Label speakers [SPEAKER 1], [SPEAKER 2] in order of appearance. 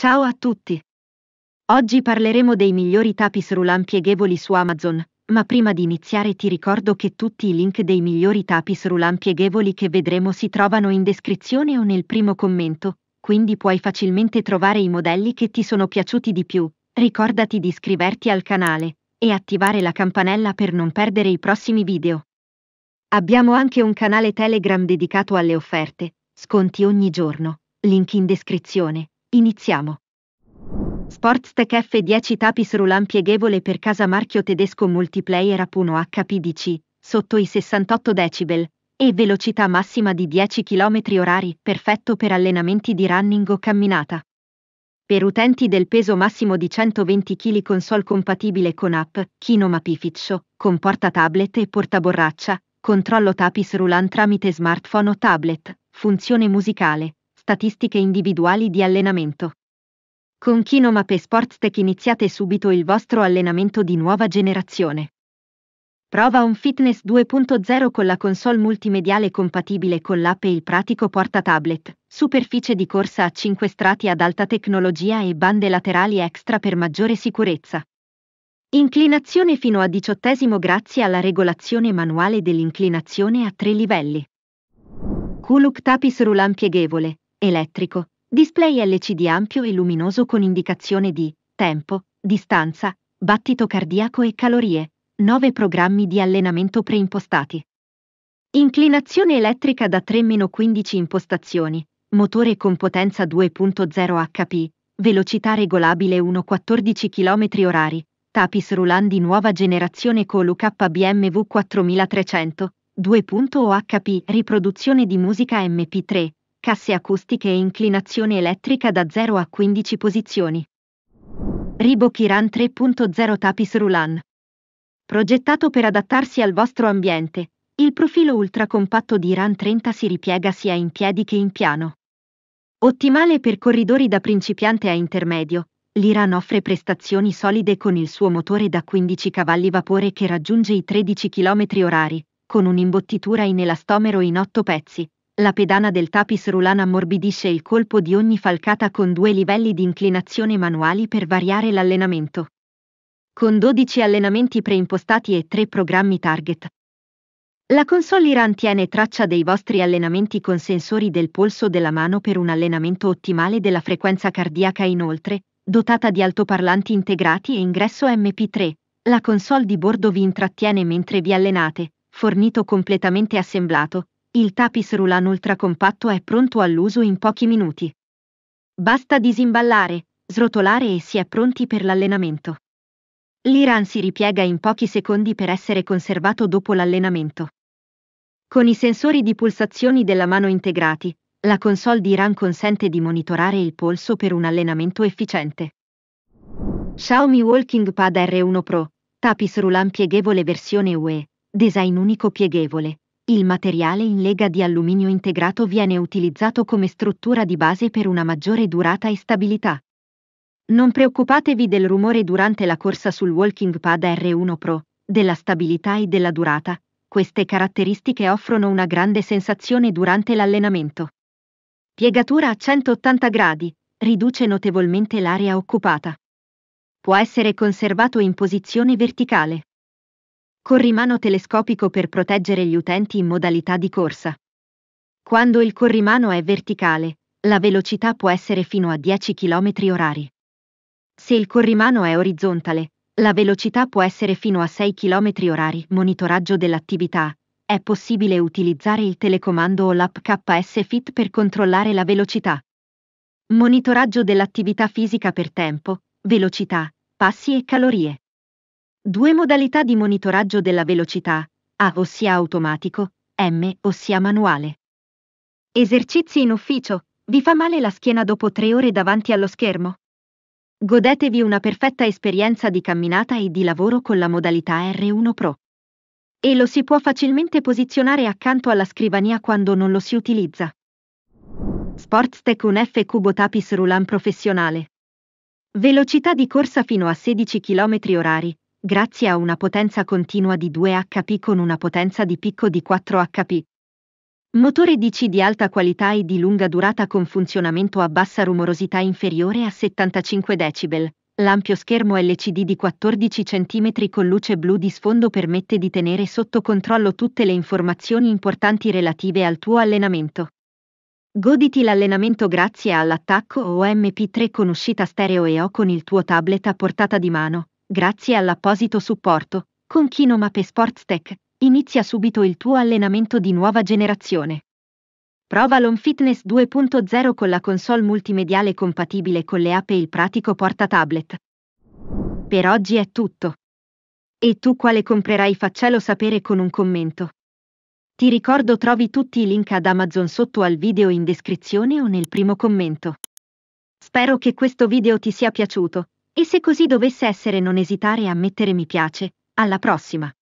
[SPEAKER 1] Ciao a tutti! Oggi parleremo dei migliori tapis roulant pieghevoli su Amazon, ma prima di iniziare ti ricordo che tutti i link dei migliori tapis roulant pieghevoli che vedremo si trovano in descrizione o nel primo commento, quindi puoi facilmente trovare i modelli che ti sono piaciuti di più. Ricordati di iscriverti al canale e attivare la campanella per non perdere i prossimi video. Abbiamo anche un canale Telegram dedicato alle offerte, sconti ogni giorno, link in descrizione. Iniziamo. Sportstech F10 Tapis Roulant pieghevole per casa marchio tedesco multiplayer App1 HPDC, sotto i 68 decibel, e velocità massima di 10 km orari, perfetto per allenamenti di running o camminata. Per utenti del peso massimo di 120 kg console compatibile con app, Kino Mapificio, con porta tablet e portaborraccia, controllo tapis roulant tramite smartphone o tablet, funzione musicale, statistiche individuali di allenamento. Con Kinomap e Sportstech iniziate subito il vostro allenamento di nuova generazione. Prova un Fitness 2.0 con la console multimediale compatibile con l'app e il pratico porta tablet, superficie di corsa a 5 strati ad alta tecnologia e bande laterali extra per maggiore sicurezza. Inclinazione fino a diciottesimo grazie alla regolazione manuale dell'inclinazione a 3 livelli. Kuluk Tapis Rulan pieghevole, elettrico, display LCD ampio e luminoso con indicazione di tempo, distanza, battito cardiaco e calorie, 9 programmi di allenamento preimpostati. Inclinazione elettrica da 3-15 impostazioni, motore con potenza 2.0 HP, velocità regolabile 1,14 km h Tapis Rulan di nuova generazione Colu KBMV 4300, 2.0 HP, riproduzione di musica MP3, casse acustiche e inclinazione elettrica da 0 a 15 posizioni. Ribo Kiran 3.0 Tapis Rulan. Progettato per adattarsi al vostro ambiente, il profilo ultracompatto di Iran 30 si ripiega sia in piedi che in piano. Ottimale per corridori da principiante a intermedio, l'Iran offre prestazioni solide con il suo motore da 15 cavalli vapore che raggiunge i 13 km orari, con un'imbottitura in elastomero in 8 pezzi, la pedana del tapis rulan ammorbidisce il colpo di ogni falcata con due livelli di inclinazione manuali per variare l'allenamento. Con 12 allenamenti preimpostati e 3 programmi target. La console Iran tiene traccia dei vostri allenamenti con sensori del polso della mano per un allenamento ottimale della frequenza cardiaca inoltre, dotata di altoparlanti integrati e ingresso MP3. La console di bordo vi intrattiene mentre vi allenate, fornito completamente assemblato, il tapis roulant ultracompatto è pronto all'uso in pochi minuti. Basta disimballare, srotolare e si è pronti per l'allenamento. L'iran si ripiega in pochi secondi per essere conservato dopo l'allenamento. Con i sensori di pulsazioni della mano integrati, la console di Iran consente di monitorare il polso per un allenamento efficiente. Xiaomi Walking Pad R1 Pro, tapis roulant pieghevole versione UE, design unico pieghevole, il materiale in lega di alluminio integrato viene utilizzato come struttura di base per una maggiore durata e stabilità. Non preoccupatevi del rumore durante la corsa sul Walking Pad R1 Pro, della stabilità e della durata, queste caratteristiche offrono una grande sensazione durante l'allenamento. Piegatura a 180 gradi, riduce notevolmente l'area occupata. Può essere conservato in posizione verticale. Corrimano telescopico per proteggere gli utenti in modalità di corsa. Quando il corrimano è verticale, la velocità può essere fino a 10 km orari. Se il corrimano è orizzontale, la velocità può essere fino a 6 km orari. Monitoraggio dell'attività. È possibile utilizzare il telecomando o l'app KS Fit per controllare la velocità. Monitoraggio dell'attività fisica per tempo, velocità, passi e calorie. Due modalità di monitoraggio della velocità, A ossia automatico, M ossia manuale. Esercizi in ufficio, vi fa male la schiena dopo tre ore davanti allo schermo? Godetevi una perfetta esperienza di camminata e di lavoro con la modalità R1 Pro. E lo si può facilmente posizionare accanto alla scrivania quando non lo si utilizza. Sportstech un f Cubo Tapis Roulant professionale. Velocità di corsa fino a 16 km orari, grazie a una potenza continua di 2 HP con una potenza di picco di 4 HP. Motore DC di alta qualità e di lunga durata con funzionamento a bassa rumorosità inferiore a 75 dB. L'ampio schermo LCD di 14 cm con luce blu di sfondo permette di tenere sotto controllo tutte le informazioni importanti relative al tuo allenamento. Goditi l'allenamento grazie all'attacco OMP3 con uscita stereo e o con il tuo tablet a portata di mano grazie all'apposito supporto, con Kinomap e Sports inizia subito il tuo allenamento di nuova generazione. Prova l'Home Fitness 2.0 con la console multimediale compatibile con le app e il pratico porta tablet. Per oggi è tutto. E tu quale comprerai faccelo sapere con un commento. Ti ricordo trovi tutti i link ad Amazon sotto al video in descrizione o nel primo commento. Spero che questo video ti sia piaciuto e se così dovesse essere non esitare a mettere mi piace, alla prossima.